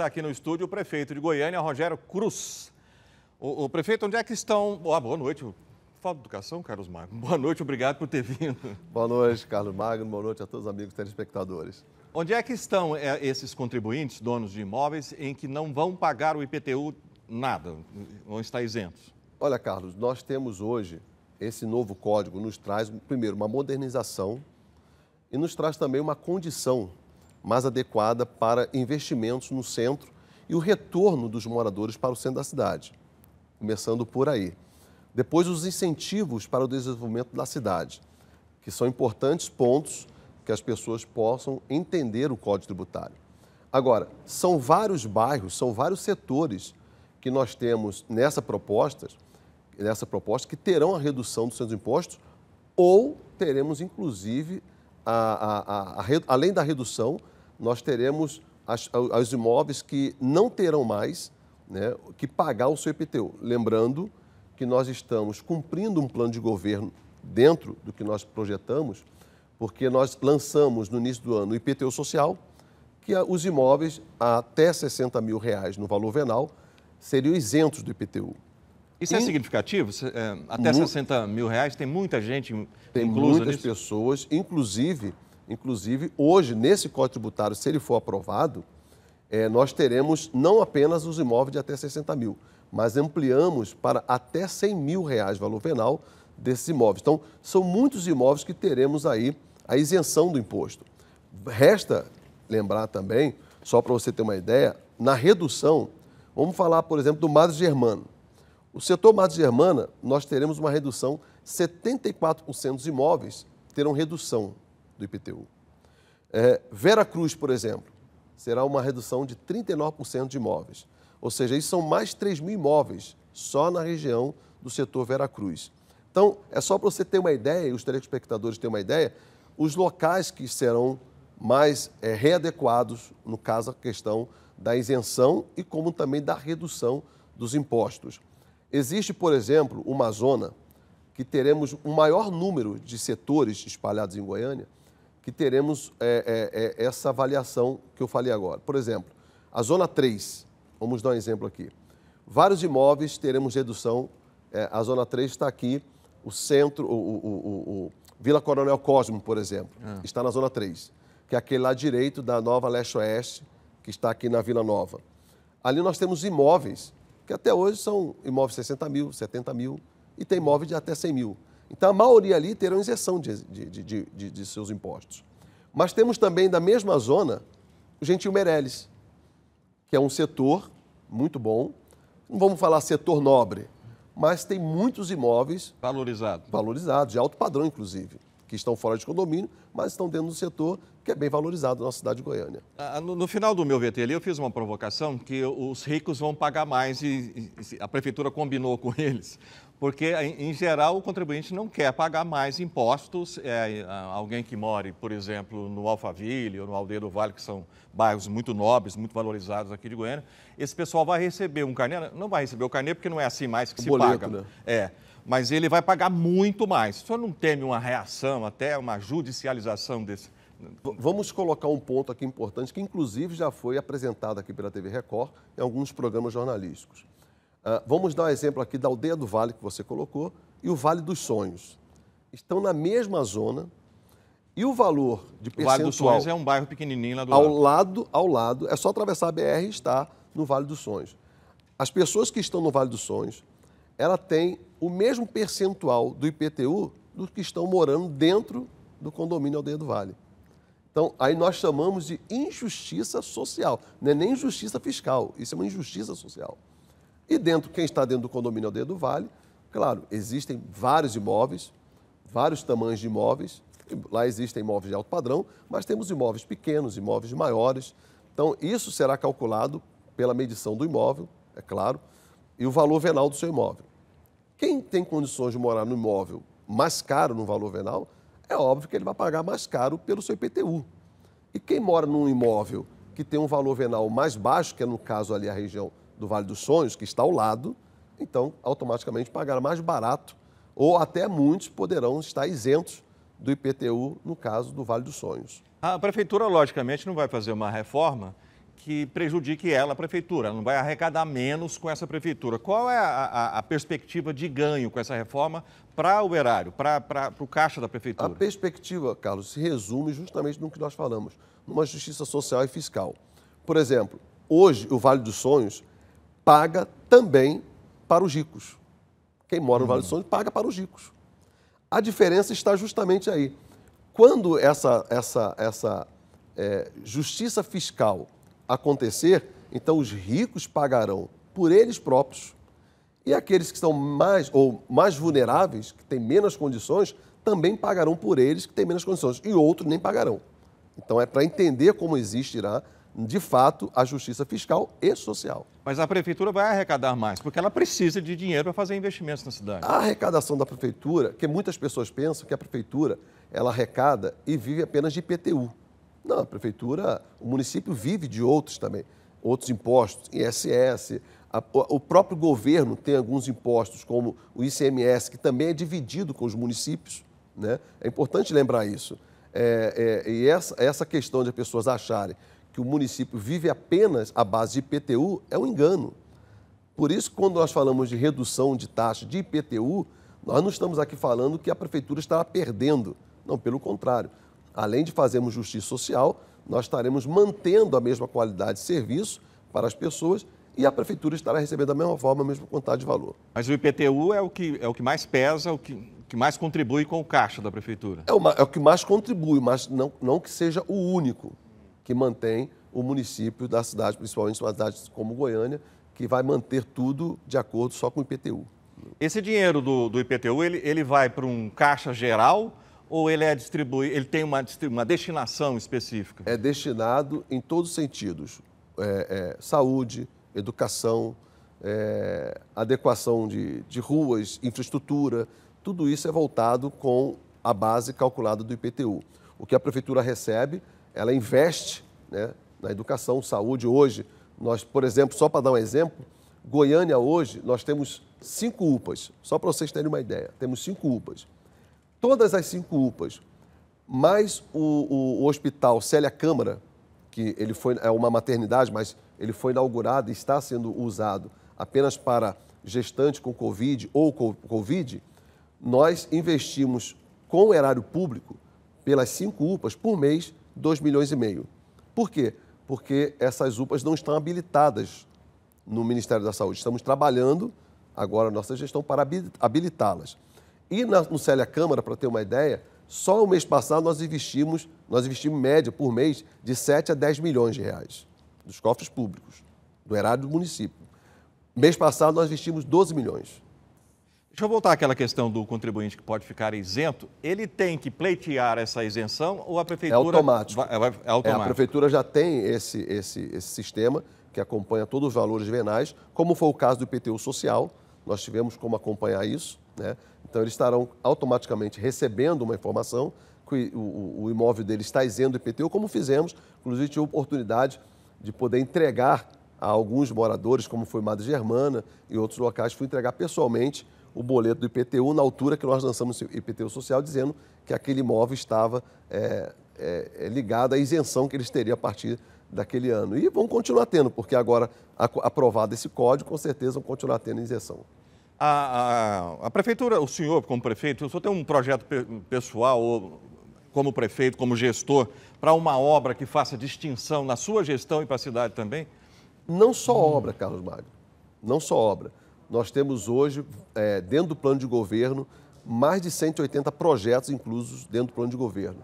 está aqui no estúdio o prefeito de Goiânia, Rogério Cruz. O, o prefeito, onde é que estão? Boa, boa noite. Falta educação, Carlos Magno. Boa noite, obrigado por ter vindo. Boa noite, Carlos Magno. Boa noite a todos os amigos telespectadores. Onde é que estão é, esses contribuintes, donos de imóveis, em que não vão pagar o IPTU nada, vão estar isentos? Olha, Carlos, nós temos hoje, esse novo código nos traz, primeiro, uma modernização e nos traz também uma condição mais adequada para investimentos no centro e o retorno dos moradores para o centro da cidade, começando por aí. Depois, os incentivos para o desenvolvimento da cidade, que são importantes pontos que as pessoas possam entender o Código Tributário. Agora, são vários bairros, são vários setores que nós temos nessa proposta, nessa proposta que terão a redução dos seus impostos ou teremos, inclusive, a, a, além da redução, nós teremos os imóveis que não terão mais né, que pagar o seu IPTU. Lembrando que nós estamos cumprindo um plano de governo dentro do que nós projetamos, porque nós lançamos no início do ano o IPTU social, que os imóveis até 60 mil reais no valor venal seriam isentos do IPTU. Isso é significativo? É, até Muito... 60 mil reais, tem muita gente tem muitas nisso? pessoas, inclusive, inclusive, hoje, nesse Código Tributário, se ele for aprovado, é, nós teremos não apenas os imóveis de até 60 mil, mas ampliamos para até 100 mil reais valor venal desses imóveis. Então, são muitos imóveis que teremos aí a isenção do imposto. Resta lembrar também, só para você ter uma ideia, na redução, vamos falar, por exemplo, do Madre Germano. O setor Matos Germana, nós teremos uma redução, 74% dos imóveis terão redução do IPTU. É, Vera Cruz, por exemplo, será uma redução de 39% de imóveis. Ou seja, isso são mais 3 mil imóveis só na região do setor Vera Cruz. Então, é só para você ter uma ideia, e os telespectadores terem uma ideia, os locais que serão mais é, readequados, no caso a questão da isenção e como também da redução dos impostos. Existe, por exemplo, uma zona que teremos um maior número de setores espalhados em Goiânia, que teremos é, é, é, essa avaliação que eu falei agora. Por exemplo, a zona 3, vamos dar um exemplo aqui. Vários imóveis teremos redução. É, a zona 3 está aqui, o centro, o, o, o Vila Coronel Cosmo, por exemplo, ah. está na zona 3, que é aquele lá direito da Nova Leste Oeste, que está aqui na Vila Nova. Ali nós temos imóveis que até hoje são imóveis de 60 mil, 70 mil e tem imóveis de até 100 mil. Então, a maioria ali terá isenção de, de, de, de, seus impostos. Mas temos também, da mesma zona, o Gentil Meirelles, que é um setor muito bom. Não vamos falar setor nobre, mas tem muitos imóveis... Valorizados. Valorizados, de alto padrão, inclusive que estão fora de condomínio, mas estão dentro do setor que é bem valorizado na cidade de Goiânia. Ah, ah no, no, final do meu VT ali, eu fiz uma provocação que os ricos vão pagar mais e, e a prefeitura combinou com eles. Porque, em, geral, o contribuinte não quer pagar mais impostos. É, alguém que mora, por exemplo, no Alphaville ou no Aldeia do Vale, que são bairros muito nobres, muito valorizados aqui de Goiânia, esse pessoal vai receber um carnê, não vai receber o carnê porque não é assim mais que o é se boleto, paga. Né? É mas ele vai pagar muito mais. O senhor não teme uma reação, até uma judicialização desse? Vamos colocar um ponto aqui importante, que inclusive já foi apresentado aqui pela TV Record em alguns programas jornalísticos. Uh, vamos dar um exemplo aqui da Aldeia do Vale, que você colocou, e o Vale dos Sonhos. Estão na mesma zona e o valor de percentual... O Vale dos Sonhos é um bairro pequenininho lá do ao lado. lado. Ao lado, é só atravessar a BR e estar no Vale dos Sonhos. As pessoas que estão no Vale dos Sonhos ela tem o mesmo percentual do IPTU dos que estão morando dentro do condomínio Aldeia do Vale. Então, aí nós chamamos de injustiça social. Não é nem injustiça fiscal, isso é uma injustiça social. E dentro, quem está dentro do condomínio Aldeia do Vale, claro, existem vários imóveis, vários tamanhos de imóveis. Lá existem imóveis de alto padrão, mas temos imóveis pequenos, imóveis maiores. Então, isso será calculado pela medição do imóvel, é claro, e o valor venal do seu imóvel. Quem tem condições de morar no imóvel mais caro no valor venal, é óbvio que ele vai pagar mais caro pelo seu IPTU. E quem mora num imóvel que tem um valor venal mais baixo, que é no caso ali a região do Vale dos Sonhos, que está ao lado, então automaticamente pagará mais barato, ou até muitos poderão estar isentos do IPTU, no caso do Vale dos Sonhos. A prefeitura, logicamente, não vai fazer uma reforma que prejudique ela, a prefeitura. Ela não vai arrecadar menos com essa prefeitura. Qual é a, a, a perspectiva de ganho com essa reforma para o erário, para o caixa da prefeitura? A perspectiva, Carlos, se resume justamente no que nós falamos, numa justiça social e fiscal. Por exemplo, hoje o Vale dos Sonhos paga também para os ricos. Quem mora no Vale dos uhum. Sonhos paga para os ricos. A diferença está justamente aí. Quando essa, essa, essa é, justiça fiscal acontecer, então os ricos pagarão por eles próprios. E aqueles que são mais ou mais vulneráveis, que têm menos condições, também pagarão por eles que têm menos condições, e outros nem pagarão. Então é para entender como existirá, de fato, a justiça fiscal e social. Mas a prefeitura vai arrecadar mais, porque ela precisa de dinheiro para fazer investimentos na cidade. A arrecadação da prefeitura, que muitas pessoas pensam que a prefeitura ela arrecada e vive apenas de IPTU. Não, a prefeitura, o município vive de outros também, outros impostos, ISS, a, o próprio governo tem alguns impostos, como o ICMS, que também é dividido com os municípios. Né? É importante lembrar isso. É, é, e essa, essa questão de pessoas acharem que o município vive apenas à base de IPTU é um engano. Por isso, quando nós falamos de redução de taxa de IPTU, nós não estamos aqui falando que a prefeitura estará perdendo. Não, pelo contrário. Além de fazermos justiça social, nós estaremos mantendo a mesma qualidade de serviço para as pessoas e a prefeitura estará recebendo da mesma forma a mesma quantidade de valor. Mas o IPTU é o que, é o que mais pesa, é o que, que mais contribui com o caixa da prefeitura? É o, é o que mais contribui, mas não, não que seja o único que mantém o município da cidade, principalmente uma cidade como Goiânia, que vai manter tudo de acordo só com o IPTU. Esse dinheiro do, do IPTU, ele, ele vai para um caixa geral ou ele é distribuído, ele tem uma, uma destinação específica? É destinado em todos os sentidos. É, é, saúde, educação, é, adequação de, de ruas, infraestrutura, tudo isso é voltado com a base calculada do IPTU. O que a prefeitura recebe, ela investe né, na educação, saúde. Hoje, nós, por exemplo, só para dar um exemplo, Goiânia hoje, nós temos cinco UPAs, só para vocês terem uma ideia, temos cinco UPAs todas as cinco UPAs, mas o, o, o, hospital Célia Câmara, que ele foi, é uma maternidade, mas ele foi inaugurado e está sendo usado apenas para gestante com Covid ou com Covid, nós investimos com o erário público, pelas cinco UPAs, por mês, 2 milhões e meio. Por quê? Porque essas UPAs não estão habilitadas no Ministério da Saúde. Estamos trabalhando agora a nossa gestão para habilitá-las. E na, no Célia Câmara, para ter uma ideia, só o mês passado nós investimos, nós investimos média por mês de 7 a 10 milhões de reais dos cofres públicos, do erário do município. Mês passado nós investimos 12 milhões. Deixa eu voltar àquela questão do contribuinte que pode ficar isento. Ele tem que pleitear essa isenção ou a prefeitura. É automático. Vai, vai, é automático. É, a prefeitura já tem esse, esse, esse sistema que acompanha todos os valores venais, como foi o caso do IPTU social. Nós tivemos como acompanhar isso. Né? Então, eles estarão automaticamente recebendo uma informação que o, o imóvel dele está isento do IPTU, como fizemos. Inclusive, tive a oportunidade de poder entregar a alguns moradores, como foi Madre Germana e outros locais, fui entregar pessoalmente o boleto do IPTU na altura que nós lançamos o IPTU social, dizendo que aquele imóvel estava é, é, é, ligado à isenção que eles teriam a partir daquele ano. E vão continuar tendo, porque agora aprovado esse código, com certeza vão continuar tendo isenção. A, a, a, prefeitura, o senhor como prefeito, o senhor tem um projeto pe pessoal ou como prefeito, como gestor, para uma obra que faça distinção na sua gestão e para a cidade também? Não só obra, Carlos Magno, não só obra. Nós temos hoje, é, dentro do plano de governo, mais de 180 projetos inclusos dentro do plano de governo.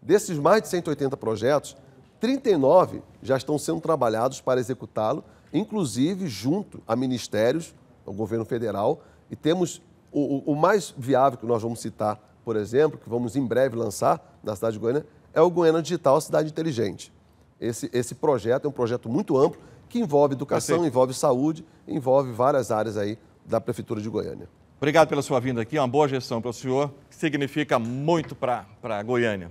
Desses mais de 180 projetos, 39 já estão sendo trabalhados para executá-lo, inclusive junto a ministérios o governo federal, e temos o, o, mais viável que nós vamos citar, por exemplo, que vamos em breve lançar na cidade de Goiânia, é o Goiânia Digital Cidade Inteligente. Esse, esse projeto é um projeto muito amplo que envolve educação, Perfeito. envolve saúde, envolve várias áreas aí da Prefeitura de Goiânia. Obrigado pela sua vinda aqui, uma boa gestão para o senhor, que significa muito para Goiânia.